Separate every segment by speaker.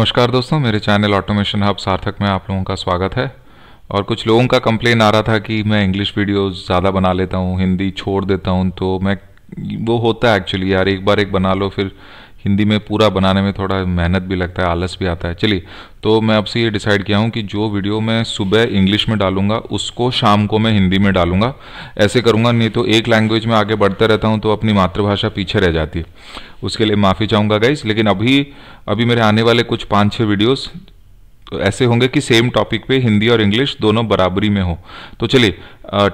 Speaker 1: नमस्कार दोस्तों मेरे चैनल ऑटोमेशन हब सार्थक में आप लोगों का स्वागत है और कुछ लोगों का कंप्लेन आ रहा था कि मैं इंग्लिश वीडियोस ज़्यादा बना लेता हूँ हिंदी छोड़ देता हूँ तो मैं वो होता है एक्चुअली यार एक बार एक बना लो फिर हिंदी में पूरा बनाने में थोड़ा मेहनत भी लगता है आलस भी आता है चलिए तो मैं आपसे ये डिसाइड किया हूँ कि जो वीडियो मैं सुबह इंग्लिश में डालूंगा उसको शाम को मैं हिंदी में डालूंगा ऐसे करूँगा नहीं तो एक लैंग्वेज में आगे बढ़ता रहता हूँ तो अपनी मातृभाषा पीछे रह जाती है उसके लिए माफ़ी चाहूँगा गाइज लेकिन अभी अभी मेरे आने वाले कुछ पाँच छः वीडियोज़ तो ऐसे होंगे कि सेम टॉपिक पे हिंदी और इंग्लिश दोनों बराबरी में हो तो चलिए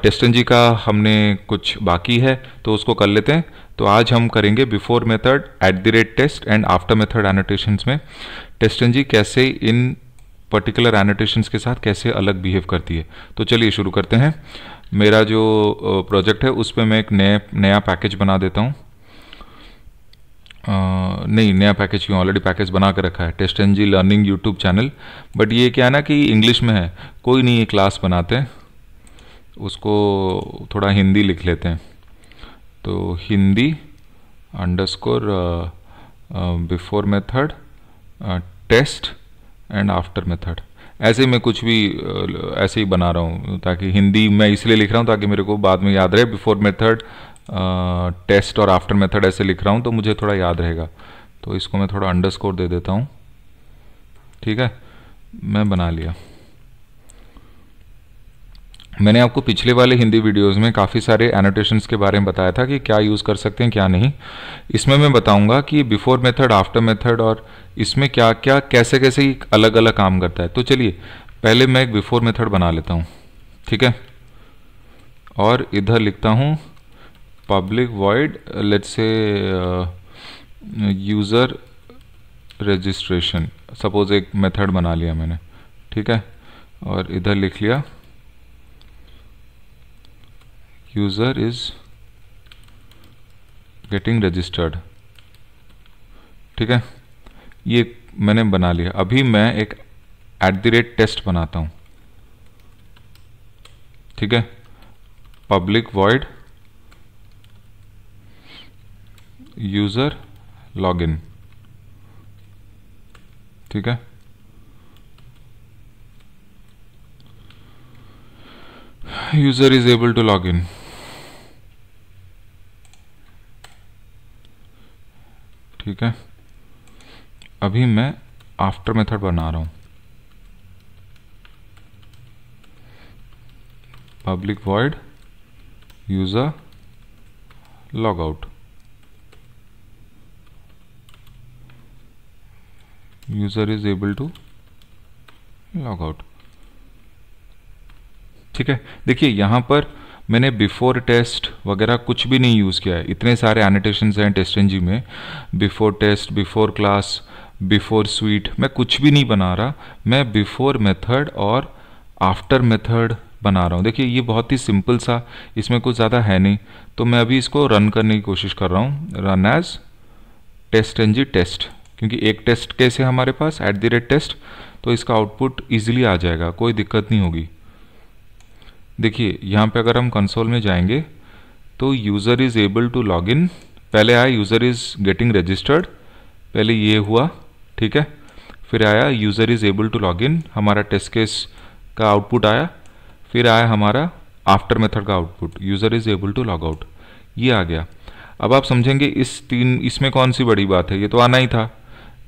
Speaker 1: टेस्टन जी का हमने कुछ बाकी है तो उसको कर लेते हैं तो आज हम करेंगे before method at the rate test and after method annotation में टेस्टन जी कैसे इन पर्टिकुलर एनोटेशन के साथ कैसे अलग बिहेव करती है तो चलिए शुरू करते हैं मेरा जो प्रोजेक्ट है उस पर मैं एक नए नया पैकेज बना देता हूँ नहीं नया पैकेज क्यों ऑलरेडी पैकेज बना कर रखा है TestNG learning YouTube channel but ये क्या है ना कि इंग्लिश में है कोई नहीं ये क्लास बनाते उसको थोड़ा हिंदी लिख लेते हैं तो Hindi underscore before method test and after method ऐसे मैं कुछ भी uh, ऐसे ही बना रहा हूँ ताकि हिंदी मैं इसलिए लिख रहा हूँ ताकि मेरे को बाद में याद रहे बिफोर मेथड टेस्ट और आफ्टर मेथड ऐसे लिख रहा हूँ तो मुझे थोड़ा याद रहेगा तो इसको मैं थोड़ा अंडरस्कोर दे देता हूँ ठीक है मैं बना लिया मैंने आपको पिछले वाले हिंदी वीडियोस में काफ़ी सारे एनोटेशंस के बारे में बताया था कि क्या यूज़ कर सकते हैं क्या नहीं इसमें मैं बताऊंगा कि बिफोर मेथड आफ्टर मेथड और इसमें क्या क्या कैसे कैसे अलग अलग काम करता है तो चलिए पहले मैं एक बिफोर मेथड बना लेता हूँ ठीक है और इधर लिखता हूँ public void let say user registration suppose एक मेथड बना लिया मैंने ठीक है और इधर लिख लिया user is गेटिंग रजिस्टर्ड ठीक है ये मैंने बना लिया अभी मैं एक एट द रेट टेस्ट बनाता हूं ठीक है public void user log in ठीक है user is able to log in ठीक है अभी मैं आफ्टर मेथड बना रहा हूँ public void user log out user is able to log out ठीक है देखिए यहाँ पर मैंने बिफोर टेस्ट वगैरह कुछ भी नहीं यूज़ किया है इतने सारे एनिटेशन हैं टेस्ट एन जी में before test before class before suite मैं कुछ भी नहीं बना रहा मैं बिफोर मेथड और आफ्टर मेथड बना रहा हूँ देखिए ये बहुत ही सिंपल सा इसमें कुछ ज़्यादा है नहीं तो मैं अभी इसको रन करने की कोशिश कर रहा हूँ run as TestNG test क्योंकि एक टेस्ट कैसे हमारे पास एट द रेट टेस्ट तो इसका आउटपुट ईजिली आ जाएगा कोई दिक्कत नहीं होगी देखिए यहाँ पे अगर हम कंसोल में जाएंगे तो user is able to log in पहले आया यूज़र इज़ गेटिंग रजिस्टर्ड पहले ये हुआ ठीक है फिर आया user is able to log in हमारा टेस्ट केस का आउटपुट आया फिर आया हमारा आफ्टर मेथड का output user is able to log out ये आ गया अब आप समझेंगे इस तीन इसमें कौन सी बड़ी बात है ये तो आना ही था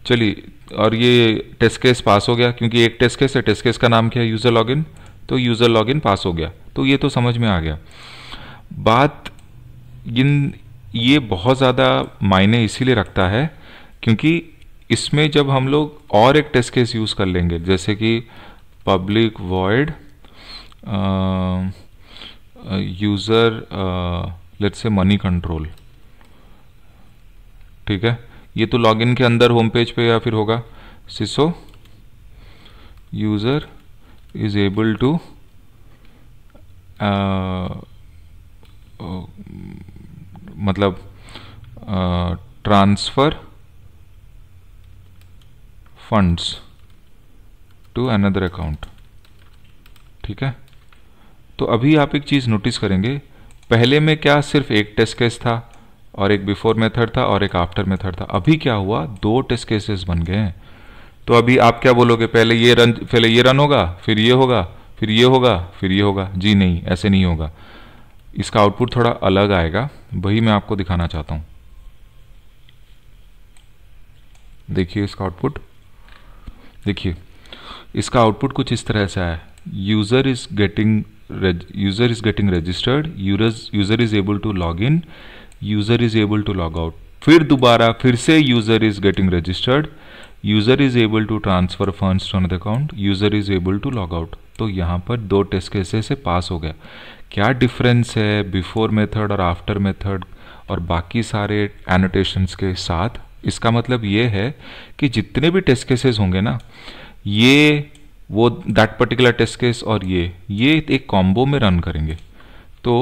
Speaker 1: चलिए और ये टेस्ट केस पास हो गया क्योंकि एक टेस्ट केस है टेस्ट केस का नाम क्या है यूज़र लॉग तो यूज़र लॉगिन पास हो गया तो ये तो समझ में आ गया बात इन ये बहुत ज़्यादा मायने इसीलिए रखता है क्योंकि इसमें जब हम लोग और एक टेस्ट केस यूज़ कर लेंगे जैसे कि public void user let's say money control ठीक है ये तो लॉगिन के अंदर होम पेज पे या फिर होगा सिसो user is able to uh, uh, मतलब transfer funds to another account ठीक है तो अभी आप एक चीज़ नोटिस करेंगे पहले में क्या सिर्फ एक टेस्ट केस था और एक बिफोर मेथड था और एक आफ्टर मेथड था अभी क्या हुआ दो टेस्ट केसेस बन गए हैं तो अभी आप क्या बोलोगे पहले ये रन पहले ये रन होगा फिर ये होगा फिर ये होगा फिर ये होगा जी नहीं ऐसे नहीं होगा इसका आउटपुट थोड़ा अलग आएगा वही मैं आपको दिखाना चाहता हूं देखिए इसका आउटपुट देखिए इसका आउटपुट कुछ इस तरह से है user is getting user is getting registered user is able to log in user is able to log out फिर दोबारा फिर से user is getting registered user is able to transfer funds to another account user is able to log out तो यहाँ पर दो test cases से पास हो गया क्या डिफरेंस है बिफोर मेथड और आफ्टर मेथड और बाकी सारे एनोटेशंस के साथ इसका मतलब ये है कि जितने भी टेस्ट केसेस होंगे ना ये वो दैट पर्टिकुलर टेस्ट केस और ये ये एक कॉम्बो में रन करेंगे तो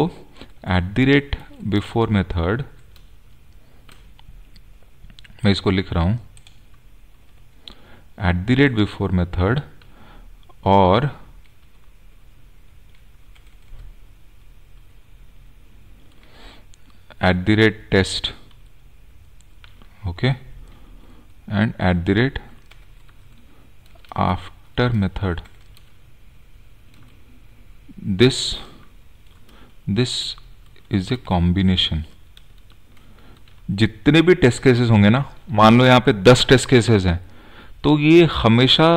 Speaker 1: at the rate before method मैं इसको लिख रहा हूँ at the rate before method और at the rate test okay and at the rate after method this this is a combination जितने भी टेस्ट केसेस होंगे ना मान लो यहां पे दस टेस्ट केसेस हैं तो ये हमेशा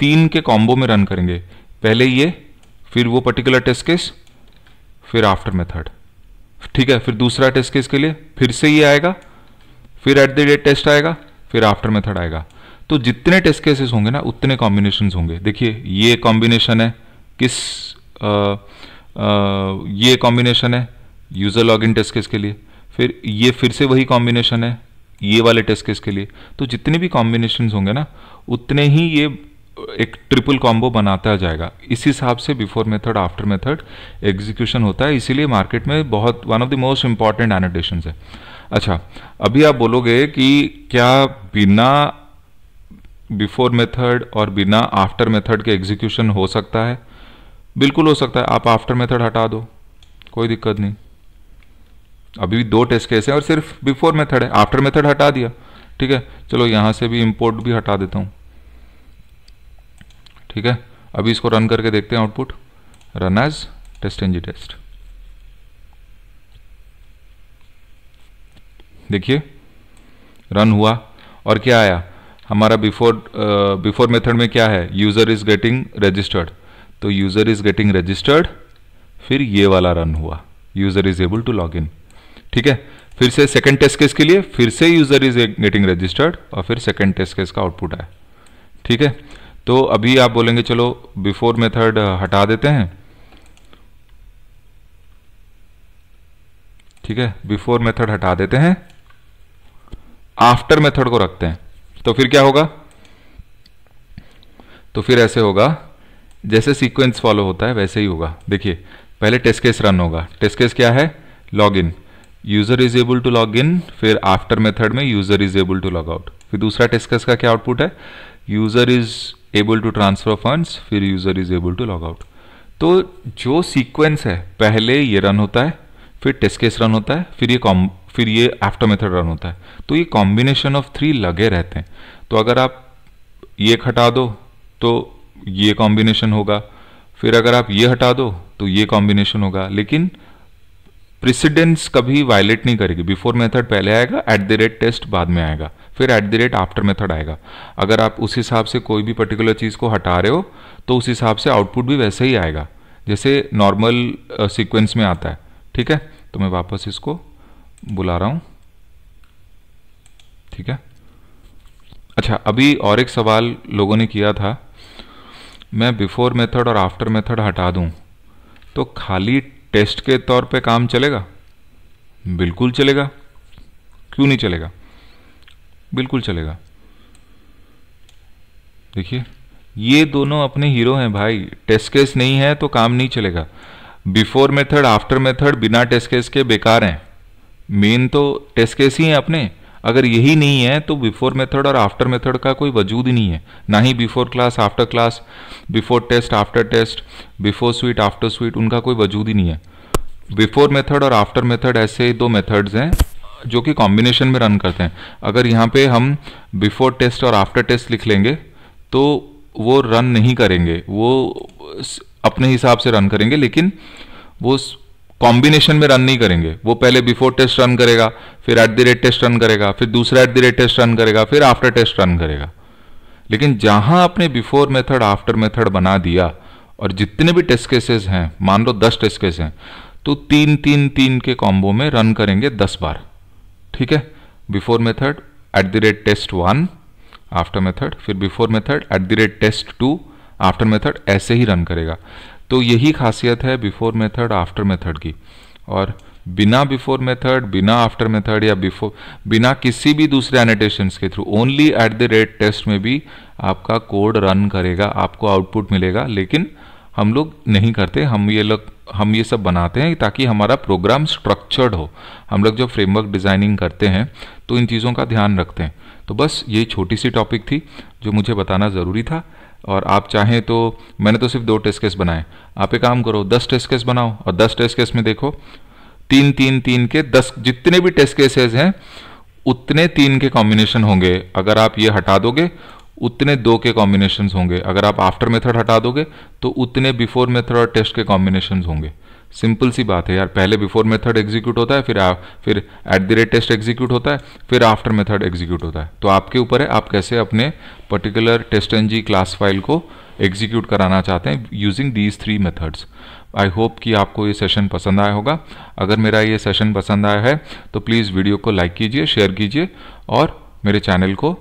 Speaker 1: तीन के कॉम्बो में रन करेंगे पहले ये फिर वो पर्टिकुलर टेस्ट केस फिर आफ्टर मेथड ठीक है फिर दूसरा टेस्ट केस के लिए फिर से ये आएगा फिर एट द डेट टेस्ट आएगा फिर आफ्टर मेथड आएगा तो जितने टेस्ट केसेस होंगे ना उतने कॉम्बिनेशन होंगे देखिए ये कॉम्बिनेशन है किस आ, आ, ये कॉम्बिनेशन है user log in test case के लिए फिर ये फिर से वही कॉम्बिनेशन है ये वाले टेस्ट केस के लिए तो जितने भी कॉम्बिनेशन होंगे ना उतने ही ये एक ट्रिपल कॉम्बो बनाता जाएगा इस हिसाब से before method after method execution होता है इसीलिए मार्केट में बहुत one of the most important annotation है अच्छा अभी आप बोलोगे कि क्या बिना बिफोर मेथड और बिना आफ्टर मेथड के एग्जीक्यूशन हो सकता है बिल्कुल हो सकता है आप आफ्टर मेथड हटा दो कोई दिक्कत नहीं अभी भी दो टेस्ट केस हैं और सिर्फ बिफोर मेथड है आफ्टर मेथड हटा दिया ठीक है चलो यहाँ से भी इम्पोर्ट भी हटा देता हूँ ठीक है अभी इसको रन करके देखते हैं output run as TestNG test देखिए रन हुआ और क्या आया हमारा बिफोर बिफोर मेथड में क्या है यूज़र इज़ गेटिंग रजिस्टर्ड तो यूज़र इज़ गेटिंग रजिस्टर्ड फिर ये वाला रन हुआ user is able to log in ठीक है फिर से सेकंड टेस्ट केस के लिए फिर से यूजर इज गेटिंग रजिस्टर्ड और फिर सेकंड टेस्ट केस का आउटपुट आए ठीक है तो अभी आप बोलेंगे चलो बिफोर मेथड हटा देते हैं ठीक है बिफोर मेथड हटा देते हैं आफ्टर मेथड को रखते हैं तो फिर क्या होगा तो फिर ऐसे होगा जैसे सीक्वेंस फॉलो होता है वैसे ही होगा देखिए पहले टेस्ट केस रन होगा टेस्ट केस क्या है log user is able to log in फिर आफ्टर मेथड में user is able to log out फिर दूसरा टेस्कस का क्या आउटपुट है user is able to transfer funds फिर user is able to log out तो जो सीक्वेंस है पहले ये रन होता है फिर टेस्ट केस रन होता है फिर ये कॉम फिर ये आफ्टर मेथड रन होता है तो ये कॉम्बिनेशन ऑफ थ्री लगे रहते हैं तो अगर आप ये हटा दो तो ये कॉम्बिनेशन होगा फिर अगर आप ये हटा दो तो ये कॉम्बिनेशन होगा लेकिन प्रिसिडेंस कभी वायलेट नहीं करेगी बिफोर मेथड पहले आएगा एट द रेट टेस्ट बाद में आएगा फिर at the rate after method आएगा अगर आप उस हिसाब से कोई भी पर्टिकुलर चीज़ को हटा रहे हो तो उस हिसाब से आउटपुट भी वैसे ही आएगा जैसे नॉर्मल सीक्वेंस uh, में आता है ठीक है तो मैं वापस इसको बुला रहा हूँ ठीक है अच्छा अभी और एक सवाल लोगों ने किया था मैं बिफोर मेथड और आफ्टर मेथड हटा दूं तो खाली टेस्ट के तौर पे काम चलेगा बिल्कुल चलेगा क्यों नहीं चलेगा बिल्कुल चलेगा देखिए ये दोनों अपने हीरो हैं भाई टेस्ट केस नहीं है तो काम नहीं चलेगा बिफोर मेथड आफ्टर मेथड बिना टेस्ट केस के बेकार हैं मेन तो टेस्ट केस ही हैं अपने अगर यही नहीं है तो बिफोर मेथड और आफ्टर मेथड का कोई वजूद ही नहीं है ना ही before class after class before test after test before suite after suite उनका कोई वजूद ही नहीं है बिफोर मेथड और आफ्टर मेथड ऐसे दो मेथड्स हैं जो कि कॉम्बिनेशन में रन करते हैं अगर यहाँ पे हम बिफोर टेस्ट और आफ्टर टेस्ट लिख लेंगे तो वो रन नहीं करेंगे वो अपने हिसाब से रन करेंगे लेकिन वो कॉम्बिनेशन में रन नहीं करेंगे वो पहले बिफोर टेस्ट रन करेगा फिर at the rate test run करेगा फिर दूसरा at the rate test run करेगा फिर आफ्टर टेस्ट रन करेगा लेकिन जहां आपने बिफोर मेथड आफ्टर मेथड बना दिया और जितने भी टेस्ट केसेस हैं मान लो दस टेस्ट केस हैं तो तीन तीन तीन के कॉम्बो में रन करेंगे दस बार ठीक है before method at the rate test one after method फिर before method at the rate test two after method ऐसे ही रन करेगा तो यही खासियत है बिफोर मेथड आफ्टर मेथड की और बिना बिफोर मेथड बिना आफ्टर मेथड या बिफोर बिना किसी भी दूसरे एनोटेशन के through only at the rate test में भी आपका कोड रन करेगा आपको आउटपुट मिलेगा लेकिन हम लोग नहीं करते हम ये लोग हम ये सब बनाते हैं ताकि हमारा प्रोग्राम स्ट्रक्चर्ड हो हम लोग जब फ्रेमवर्क डिज़ाइनिंग करते हैं तो इन चीज़ों का ध्यान रखते हैं तो बस ये छोटी सी टॉपिक थी जो मुझे बताना ज़रूरी था और आप चाहें तो मैंने तो सिर्फ दो टेस्ट केस बनाए आप एक काम करो दस टेस्ट केस बनाओ और दस टेस्ट केस में देखो तीन तीन तीन के दस जितने भी टेस्ट केसेस हैं उतने तीन के कॉम्बिनेशन होंगे अगर आप ये हटा दोगे उतने दो के कॉम्बिनेशन होंगे अगर आप आफ्टर मेथड हटा दोगे तो उतने बिफोर मेथड और टेस्ट के कॉम्बिनेशन होंगे सिंपल सी बात है यार पहले बिफोर मेथड एग्जीक्यूट होता है फिर आ, फिर at the rate test execute होता है फिर आफ्टर मेथड एग्जीक्यूट होता है तो आपके ऊपर है आप कैसे अपने particular TestNG class file को एग्जीक्यूट कराना चाहते हैं using these three methods I hope कि आपको ये सेशन पसंद आया होगा अगर मेरा ये सेशन पसंद आया है तो प्लीज़ वीडियो को लाइक कीजिए शेयर कीजिए और मेरे चैनल को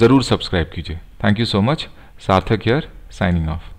Speaker 1: ज़रूर सब्सक्राइब कीजिए thank you so much Sarthak here signing of